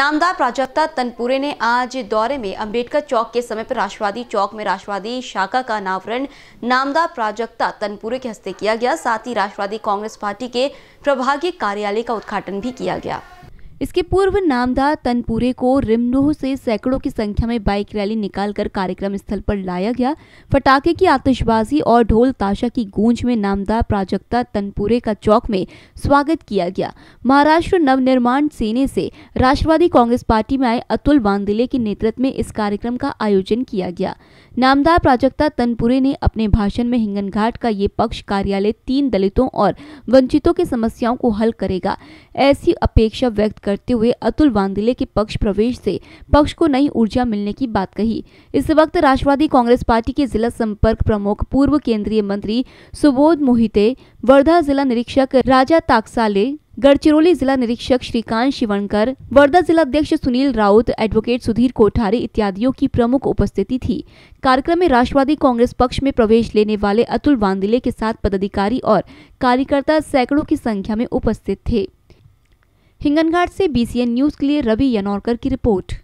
नामदार प्राजक्ता तनपुरे ने आज दौरे में अंबेडकर चौक के समय पर राष्ट्रवादी चौक में राष्ट्रवादी शाखा का अनावरण नामदार प्राजक्ता तनपुरे के हस्ते किया गया साथ ही राष्ट्रवादी कांग्रेस पार्टी के प्रभागीय कार्यालय का उद्घाटन भी किया गया इसके पूर्व नामदार तनपुरे को रिमनोह से सैकड़ों की संख्या में बाइक रैली निकालकर कार्यक्रम स्थल पर लाया गया फटाके की आतिशबाजी और ढोल ताशा की गूंज में नामदार प्राजक्ता तनपुरे का चौक में स्वागत किया गया महाराष्ट्र नवनिर्माण सेने से राष्ट्रवादी कांग्रेस पार्टी में आए अतुल बांदिले के नेतृत्व में इस कार्यक्रम का आयोजन किया गया नामदार प्राजक्ता तनपुरे ने अपने भाषण में हिंगन घाट का ये पक्ष कार्यालय तीन दलितों और वंचितों की समस्याओं को हल करेगा ऐसी अपेक्षा व्यक्त कर करते हुए अतुल वांदिले के पक्ष प्रवेश से पक्ष को नई ऊर्जा मिलने की बात कही इस वक्त राष्ट्रवादी कांग्रेस पार्टी के जिला संपर्क प्रमुख पूर्व केंद्रीय मंत्री सुबोध मोहिते वर्धा जिला निरीक्षक राजा ताकसाले गढ़चिरौली जिला निरीक्षक श्रीकांत शिवनकर वर्धा जिला अध्यक्ष सुनील राउत एडवोकेट सुधीर कोठारी इत्यादियों की प्रमुख उपस्थिति थी कार्यक्रम में राष्ट्रवादी कांग्रेस पक्ष में प्रवेश लेने वाले अतुल वांदिले के साथ पदाधिकारी और कार्यकर्ता सैकड़ों की संख्या में उपस्थित थे हिंगनघाट से बीसीएन न्यूज के लिए रवि यनौरकर की रिपोर्ट